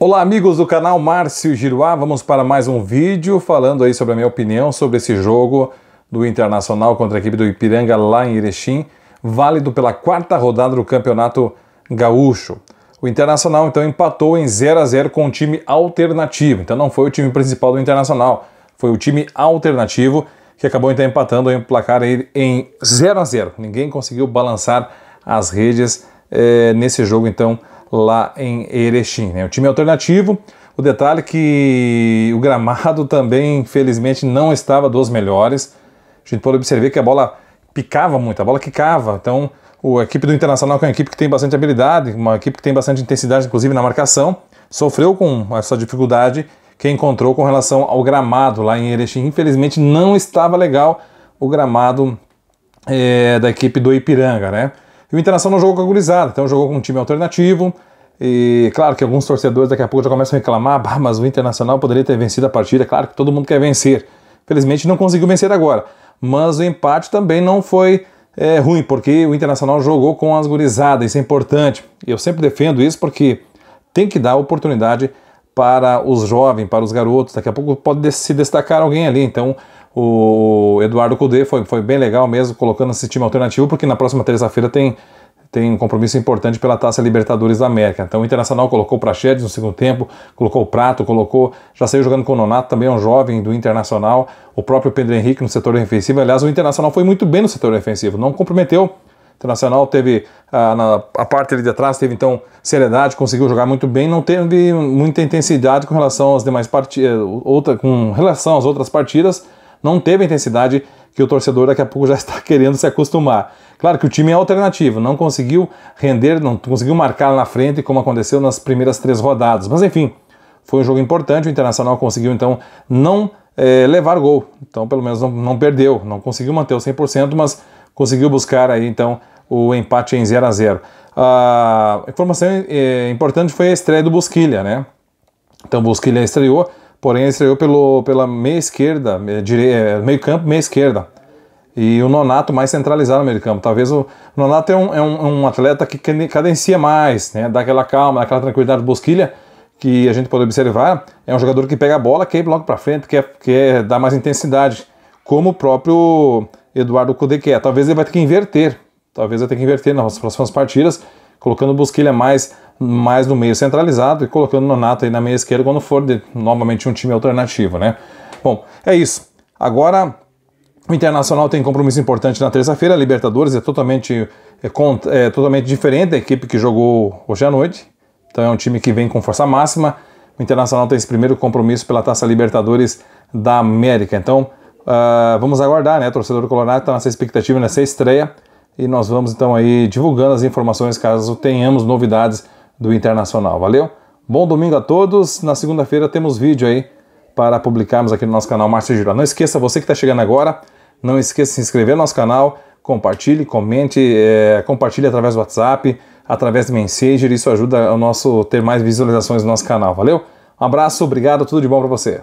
Olá amigos do canal Márcio Giruá, vamos para mais um vídeo falando aí sobre a minha opinião sobre esse jogo do Internacional contra a equipe do Ipiranga lá em Erechim, válido pela quarta rodada do Campeonato Gaúcho. O Internacional então empatou em 0 a 0 com um time alternativo, então não foi o time principal do Internacional, foi o time alternativo que acabou então empatando em placar em 0 a 0. Ninguém conseguiu balançar as redes é, nesse jogo então lá em Erechim. Né? O time alternativo, o detalhe é que o gramado também, infelizmente, não estava dos melhores. A gente pode observar que a bola picava muito, a bola quicava. Então, a equipe do Internacional, que é uma equipe que tem bastante habilidade, uma equipe que tem bastante intensidade, inclusive na marcação, sofreu com essa dificuldade que encontrou com relação ao gramado lá em Erechim. Infelizmente, não estava legal o gramado é, da equipe do Ipiranga, né? E o Internacional não jogou com a gurizada, então jogou com um time alternativo. E claro que alguns torcedores daqui a pouco já começam a reclamar, bah, mas o Internacional poderia ter vencido a partida. Claro que todo mundo quer vencer. Felizmente não conseguiu vencer agora. Mas o empate também não foi é, ruim, porque o Internacional jogou com as gurizadas, isso é importante. Eu sempre defendo isso porque tem que dar oportunidade para os jovens, para os garotos. Daqui a pouco pode se destacar alguém ali. Então o Eduardo Cudê foi, foi bem legal mesmo, colocando esse time alternativo, porque na próxima terça-feira tem, tem um compromisso importante pela Taça Libertadores da América. Então o Internacional colocou o Praxedes no segundo tempo, colocou o Prato, colocou. Já saiu jogando com o Nonato, também é um jovem do Internacional, o próprio Pedro Henrique no setor defensivo. Aliás, o Internacional foi muito bem no setor defensivo, não comprometeu. O Internacional teve a, ah, na, a parte ali de trás, teve então seriedade, conseguiu jogar muito bem, não teve muita intensidade com relação às demais partidas, eh, outra, com relação às outras partidas não teve a intensidade que o torcedor daqui a pouco já está querendo se acostumar. Claro que o time é alternativo, não conseguiu render, não conseguiu marcar na frente como aconteceu nas primeiras três rodadas. Mas enfim, foi um jogo importante, o Internacional conseguiu então não é, levar gol. Então pelo menos não, não, perdeu, não conseguiu manter o 100%, mas conseguiu buscar aí então o empate em 0 a 0 A informação é, importante foi a estreia do Busquilha, né? Então Busquilha estreou, porém estreou pelo, pela meia esquerda, é, meio campo, meia esquerda. E o Nonato mais centralizado no meio campo. Talvez o, Nonato é um, é um, é um, atleta que cadencia mais, né? dá aquela calma, dá aquela tranquilidade bosquilha que a gente pode observar. É um jogador que pega a bola, quebra logo para frente, quer, quer dar mais intensidade, como o próprio Eduardo Cudê quer. Talvez ele vai ter que inverter. Talvez vai ter que inverter nas próximas partidas colocando o Busquilha mais, mais no meio centralizado e colocando o Nonato aí na meia esquerda quando for de, novamente um time alternativo, né? Bom, é isso. Agora o Internacional tem compromisso importante na terça-feira, a Libertadores é totalmente, é, é, totalmente diferente da equipe que jogou hoje à noite. Então é um time que vem com força máxima. O Internacional tem esse primeiro compromisso pela Taça Libertadores da América. Então uh, vamos aguardar, né? O torcedor colorado está nessa expectativa, nessa estreia e nós vamos então aí divulgando as informações caso tenhamos novidades do Internacional. Valeu? Bom domingo a todos. Na segunda-feira temos vídeo aí para publicarmos aqui no nosso canal Márcio Girão. Não esqueça, você que está chegando agora, não esqueça de se inscrever no nosso canal, compartilhe, comente, é, compartilhe através do WhatsApp, através do Messenger, isso ajuda o nosso ter mais visualizações no nosso canal. Valeu? Um abraço, obrigado, tudo de bom para você.